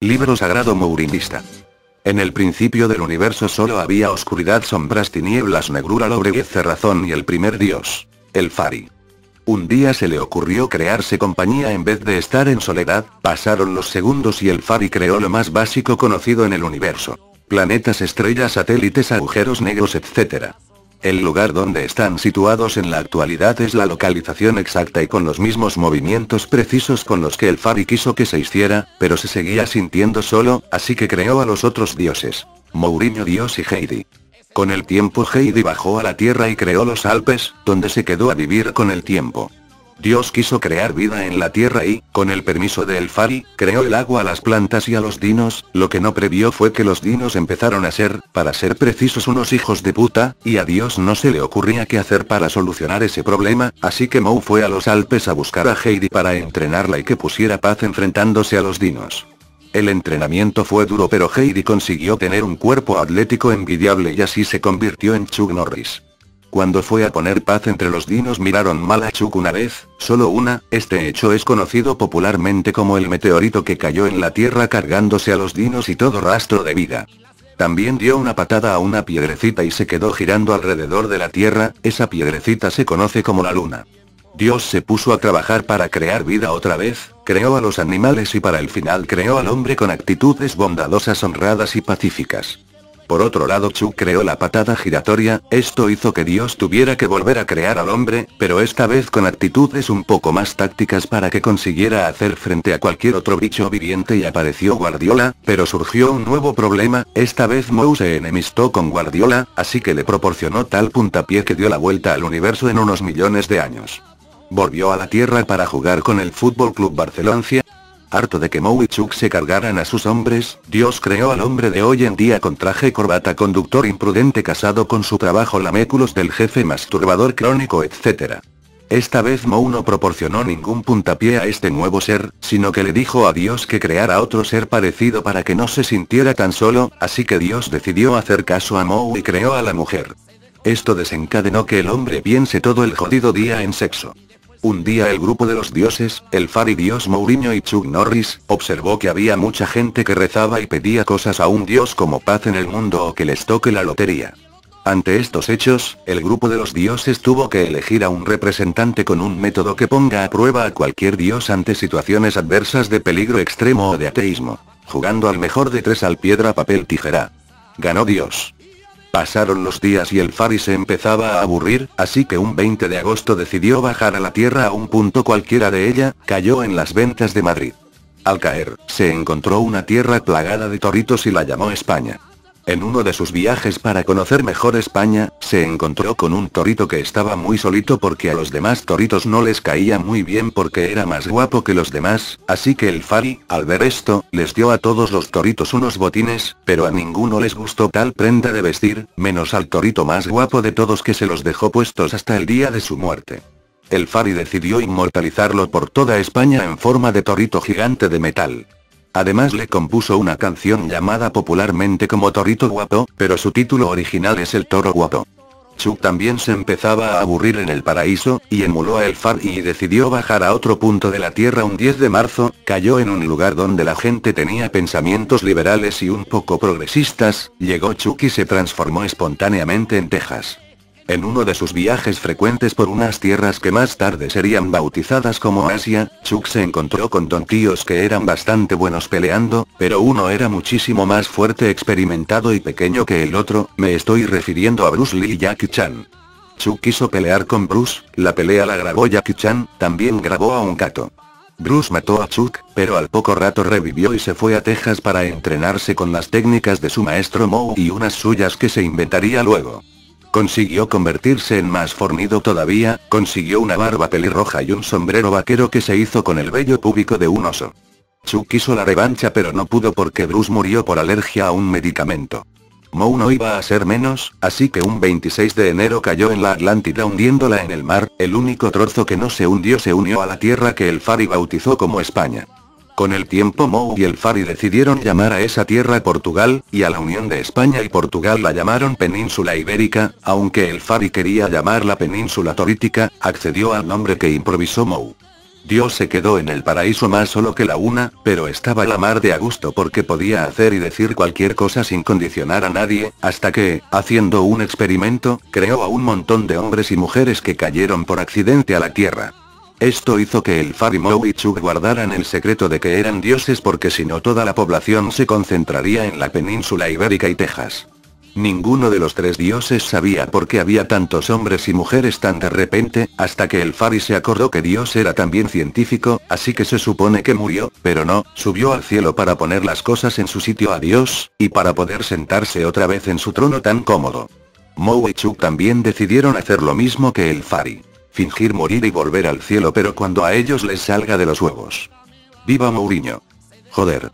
Libro sagrado mourinista. En el principio del universo solo había oscuridad, sombras, tinieblas, negrura, lobreguez, cerrazón y el primer dios, el Fari. Un día se le ocurrió crearse compañía en vez de estar en soledad, pasaron los segundos y el Fari creó lo más básico conocido en el universo. Planetas, estrellas, satélites, agujeros negros, etc. El lugar donde están situados en la actualidad es la localización exacta y con los mismos movimientos precisos con los que el Fari quiso que se hiciera, pero se seguía sintiendo solo, así que creó a los otros dioses. Mourinho Dios y Heidi. Con el tiempo Heidi bajó a la tierra y creó los Alpes, donde se quedó a vivir con el tiempo. Dios quiso crear vida en la tierra y, con el permiso de El Fari, creó el agua a las plantas y a los dinos, lo que no previó fue que los dinos empezaron a ser, para ser precisos unos hijos de puta, y a Dios no se le ocurría qué hacer para solucionar ese problema, así que Moe fue a los Alpes a buscar a Heidi para entrenarla y que pusiera paz enfrentándose a los dinos. El entrenamiento fue duro pero Heidi consiguió tener un cuerpo atlético envidiable y así se convirtió en Chuck Norris. Cuando fue a poner paz entre los dinos miraron mal a Chuck una vez, solo una, este hecho es conocido popularmente como el meteorito que cayó en la Tierra cargándose a los dinos y todo rastro de vida. También dio una patada a una piedrecita y se quedó girando alrededor de la Tierra, esa piedrecita se conoce como la Luna. Dios se puso a trabajar para crear vida otra vez, creó a los animales y para el final creó al hombre con actitudes bondadosas, honradas y pacíficas. Por otro lado Chu creó la patada giratoria, esto hizo que Dios tuviera que volver a crear al hombre, pero esta vez con actitudes un poco más tácticas para que consiguiera hacer frente a cualquier otro bicho viviente y apareció Guardiola, pero surgió un nuevo problema, esta vez Moe se enemistó con Guardiola, así que le proporcionó tal puntapié que dio la vuelta al universo en unos millones de años. Volvió a la Tierra para jugar con el Fútbol Club Barcelona Harto de que Moe y Chuck se cargaran a sus hombres, Dios creó al hombre de hoy en día con traje corbata conductor imprudente casado con su trabajo laméculos del jefe masturbador crónico etc. Esta vez Moe no proporcionó ningún puntapié a este nuevo ser, sino que le dijo a Dios que creara otro ser parecido para que no se sintiera tan solo, así que Dios decidió hacer caso a Moe y creó a la mujer. Esto desencadenó que el hombre piense todo el jodido día en sexo. Un día el grupo de los dioses, el Fari Dios Mourinho y Chuck Norris, observó que había mucha gente que rezaba y pedía cosas a un dios como paz en el mundo o que les toque la lotería. Ante estos hechos, el grupo de los dioses tuvo que elegir a un representante con un método que ponga a prueba a cualquier dios ante situaciones adversas de peligro extremo o de ateísmo, jugando al mejor de tres al piedra papel tijera. Ganó Dios. Pasaron los días y el Fari se empezaba a aburrir, así que un 20 de agosto decidió bajar a la tierra a un punto cualquiera de ella, cayó en las ventas de Madrid. Al caer, se encontró una tierra plagada de toritos y la llamó España. En uno de sus viajes para conocer mejor España, se encontró con un torito que estaba muy solito porque a los demás toritos no les caía muy bien porque era más guapo que los demás, así que el Fari, al ver esto, les dio a todos los toritos unos botines, pero a ninguno les gustó tal prenda de vestir, menos al torito más guapo de todos que se los dejó puestos hasta el día de su muerte. El Fari decidió inmortalizarlo por toda España en forma de torito gigante de metal. Además le compuso una canción llamada popularmente como Torito Guapo, pero su título original es El Toro Guapo. Chuck también se empezaba a aburrir en el paraíso, y emuló a El Far y decidió bajar a otro punto de la Tierra un 10 de marzo, cayó en un lugar donde la gente tenía pensamientos liberales y un poco progresistas, llegó Chuck y se transformó espontáneamente en Texas en uno de sus viajes frecuentes por unas tierras que más tarde serían bautizadas como Asia, Chuck se encontró con don que eran bastante buenos peleando, pero uno era muchísimo más fuerte experimentado y pequeño que el otro, me estoy refiriendo a Bruce Lee y Jackie Chan. Chuck quiso pelear con Bruce, la pelea la grabó Jackie Chan, también grabó a un gato. Bruce mató a Chuck, pero al poco rato revivió y se fue a Texas para entrenarse con las técnicas de su maestro Moe y unas suyas que se inventaría luego. Consiguió convertirse en más fornido todavía, consiguió una barba pelirroja y un sombrero vaquero que se hizo con el vello púbico de un oso. Chu quiso la revancha pero no pudo porque Bruce murió por alergia a un medicamento. Mo no iba a ser menos, así que un 26 de enero cayó en la Atlántida hundiéndola en el mar, el único trozo que no se hundió se unió a la tierra que el Fari bautizó como España. Con el tiempo Mou y el Fari decidieron llamar a esa tierra Portugal, y a la unión de España y Portugal la llamaron Península Ibérica, aunque el Fari quería llamarla Península Torítica, accedió al nombre que improvisó Mou. Dios se quedó en el paraíso más solo que la una, pero estaba la mar de a gusto porque podía hacer y decir cualquier cosa sin condicionar a nadie, hasta que, haciendo un experimento, creó a un montón de hombres y mujeres que cayeron por accidente a la tierra. Esto hizo que el fari y Moichu guardaran el secreto de que eran dioses porque si no toda la población se concentraría en la península ibérica y Texas. Ninguno de los tres dioses sabía por qué había tantos hombres y mujeres tan de repente, hasta que el Fari se acordó que Dios era también científico, así que se supone que murió, pero no, subió al cielo para poner las cosas en su sitio a Dios, y para poder sentarse otra vez en su trono tan cómodo. Mou también decidieron hacer lo mismo que el Fari fingir morir y volver al cielo pero cuando a ellos les salga de los huevos. ¡Viva Mourinho! Joder,